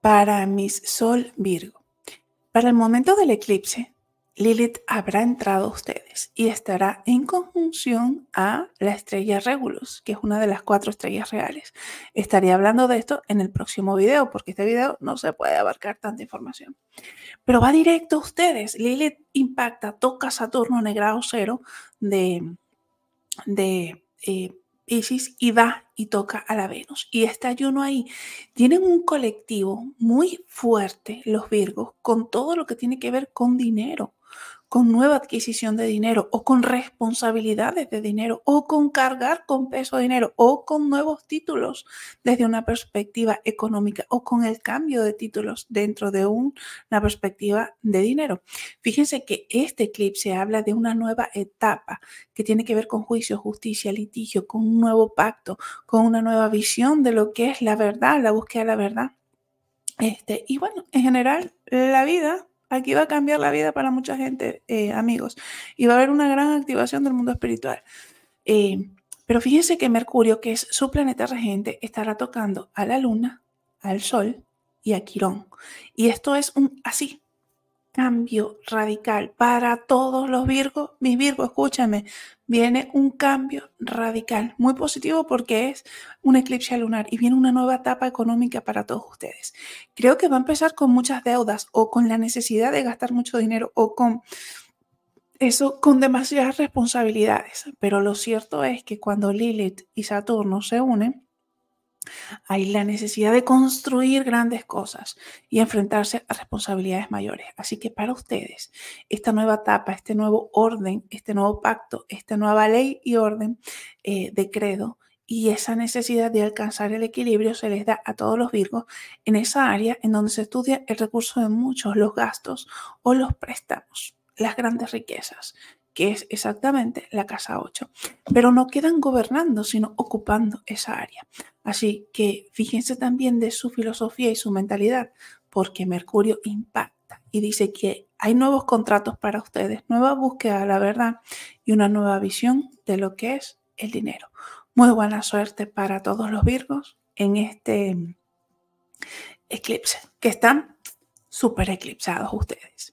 Para mis Sol Virgo. Para el momento del eclipse, Lilith habrá entrado usted y estará en conjunción a la estrella Regulus, que es una de las cuatro estrellas reales. Estaré hablando de esto en el próximo video, porque este video no se puede abarcar tanta información. Pero va directo a ustedes. Lilith impacta, toca Saturno en el grado cero de, de eh, Isis y va y toca a la Venus. Y está ayuno ahí. Tienen un colectivo muy fuerte, los Virgos, con todo lo que tiene que ver con dinero con nueva adquisición de dinero o con responsabilidades de dinero o con cargar con peso de dinero o con nuevos títulos desde una perspectiva económica o con el cambio de títulos dentro de una perspectiva de dinero. Fíjense que este clip se habla de una nueva etapa que tiene que ver con juicio, justicia, litigio, con un nuevo pacto, con una nueva visión de lo que es la verdad, la búsqueda de la verdad. Este, y bueno, en general, la vida Aquí va a cambiar la vida para mucha gente, eh, amigos, y va a haber una gran activación del mundo espiritual. Eh, pero fíjense que Mercurio, que es su planeta regente, estará tocando a la Luna, al Sol y a Quirón. Y esto es un así, cambio radical. Para todos los Virgos, mis Virgos, escúchame, viene un cambio radical, muy positivo porque es un eclipse lunar y viene una nueva etapa económica para todos ustedes. Creo que va a empezar con muchas deudas o con la necesidad de gastar mucho dinero o con eso con demasiadas responsabilidades, pero lo cierto es que cuando Lilith y Saturno se unen, hay la necesidad de construir grandes cosas y enfrentarse a responsabilidades mayores. Así que para ustedes, esta nueva etapa, este nuevo orden, este nuevo pacto, esta nueva ley y orden eh, de credo y esa necesidad de alcanzar el equilibrio se les da a todos los virgos en esa área en donde se estudia el recurso de muchos, los gastos o los préstamos, las grandes riquezas que es exactamente la casa 8. Pero no quedan gobernando, sino ocupando esa área. Así que fíjense también de su filosofía y su mentalidad, porque Mercurio impacta y dice que hay nuevos contratos para ustedes, nueva búsqueda de la verdad y una nueva visión de lo que es el dinero. Muy buena suerte para todos los Virgos en este eclipse, que están súper eclipsados ustedes.